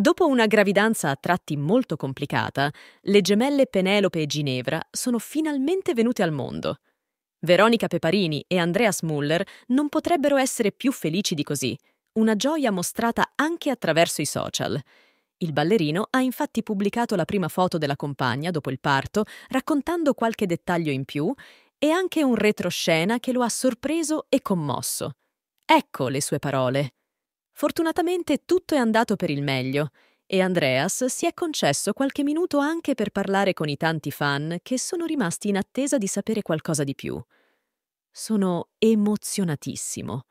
Dopo una gravidanza a tratti molto complicata, le gemelle Penelope e Ginevra sono finalmente venute al mondo. Veronica Peparini e Andreas Muller non potrebbero essere più felici di così, una gioia mostrata anche attraverso i social. Il ballerino ha infatti pubblicato la prima foto della compagna dopo il parto, raccontando qualche dettaglio in più e anche un retroscena che lo ha sorpreso e commosso. Ecco le sue parole. Fortunatamente tutto è andato per il meglio e Andreas si è concesso qualche minuto anche per parlare con i tanti fan che sono rimasti in attesa di sapere qualcosa di più. Sono emozionatissimo.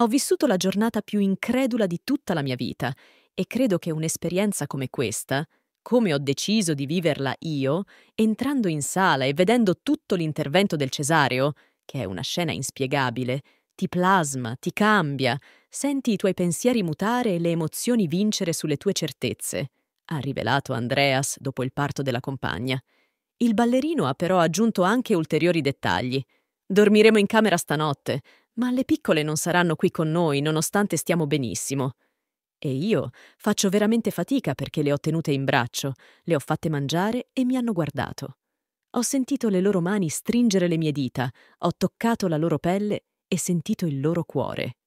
Ho vissuto la giornata più incredula di tutta la mia vita e credo che un'esperienza come questa, come ho deciso di viverla io, entrando in sala e vedendo tutto l'intervento del Cesareo, che è una scena inspiegabile, ti plasma, ti cambia, senti i tuoi pensieri mutare e le emozioni vincere sulle tue certezze, ha rivelato Andreas dopo il parto della compagna. Il ballerino ha però aggiunto anche ulteriori dettagli. Dormiremo in camera stanotte, ma le piccole non saranno qui con noi nonostante stiamo benissimo. E io faccio veramente fatica perché le ho tenute in braccio, le ho fatte mangiare e mi hanno guardato. Ho sentito le loro mani stringere le mie dita, ho toccato la loro pelle e sentito il loro cuore.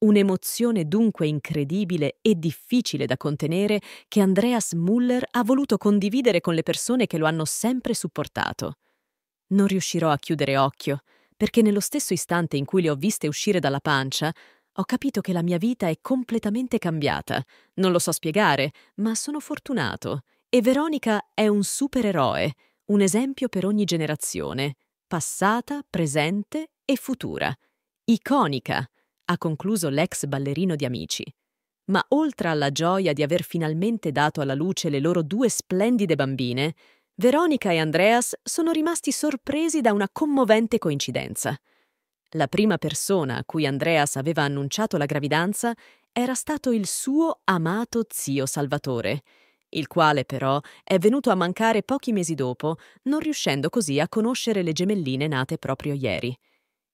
Un'emozione dunque incredibile e difficile da contenere che Andreas Muller ha voluto condividere con le persone che lo hanno sempre supportato. Non riuscirò a chiudere occhio, perché nello stesso istante in cui le ho viste uscire dalla pancia, ho capito che la mia vita è completamente cambiata. Non lo so spiegare, ma sono fortunato. E Veronica è un supereroe, un esempio per ogni generazione, passata, presente e futura. Iconica, ha concluso l'ex ballerino di Amici. Ma oltre alla gioia di aver finalmente dato alla luce le loro due splendide bambine, Veronica e Andreas sono rimasti sorpresi da una commovente coincidenza. La prima persona a cui Andreas aveva annunciato la gravidanza era stato il suo amato zio Salvatore, il quale però è venuto a mancare pochi mesi dopo, non riuscendo così a conoscere le gemelline nate proprio ieri.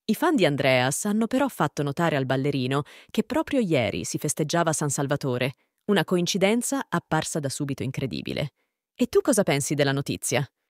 I fan di Andreas hanno però fatto notare al ballerino che proprio ieri si festeggiava San Salvatore, una coincidenza apparsa da subito incredibile. E tu cosa pensi della notizia?